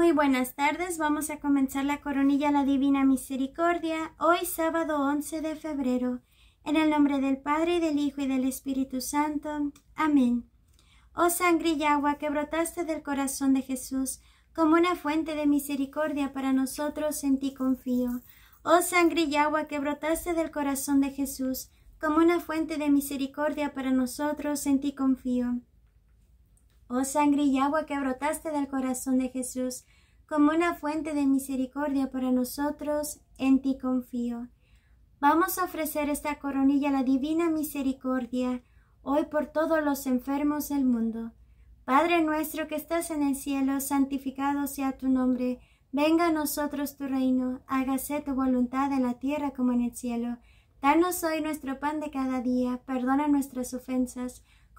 Muy buenas tardes, vamos a comenzar la coronilla la Divina Misericordia, hoy sábado 11 de febrero, en el nombre del Padre, y del Hijo, y del Espíritu Santo. Amén. Oh sangre y agua que brotaste del corazón de Jesús, como una fuente de misericordia para nosotros, en ti confío. Oh sangre y agua que brotaste del corazón de Jesús, como una fuente de misericordia para nosotros, en ti confío. Oh sangre y agua que brotaste del corazón de Jesús, como una fuente de misericordia para nosotros, en ti confío. Vamos a ofrecer esta coronilla a la divina misericordia, hoy por todos los enfermos del mundo. Padre nuestro que estás en el cielo, santificado sea tu nombre. Venga a nosotros tu reino, hágase tu voluntad en la tierra como en el cielo. Danos hoy nuestro pan de cada día, perdona nuestras ofensas,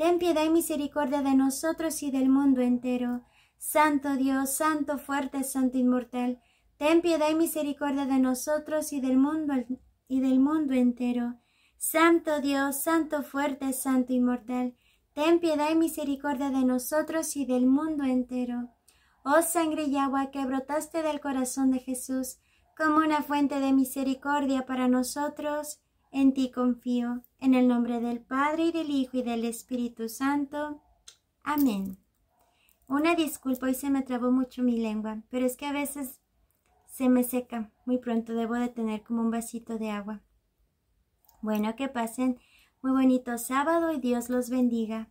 Ten piedad y misericordia de nosotros y del mundo entero. Santo Dios, Santo fuerte, Santo inmortal, ten piedad y misericordia de nosotros y del mundo, y del mundo entero. Santo Dios, Santo fuerte, Santo inmortal, ten piedad y misericordia de nosotros y del mundo entero. Oh sangre y agua que brotaste del corazón de Jesús, como una fuente de misericordia para nosotros, en ti confío, en el nombre del Padre y del Hijo y del Espíritu Santo. Amén. Una disculpa, hoy se me trabó mucho mi lengua, pero es que a veces se me seca. Muy pronto debo de tener como un vasito de agua. Bueno, que pasen muy bonito sábado y Dios los bendiga.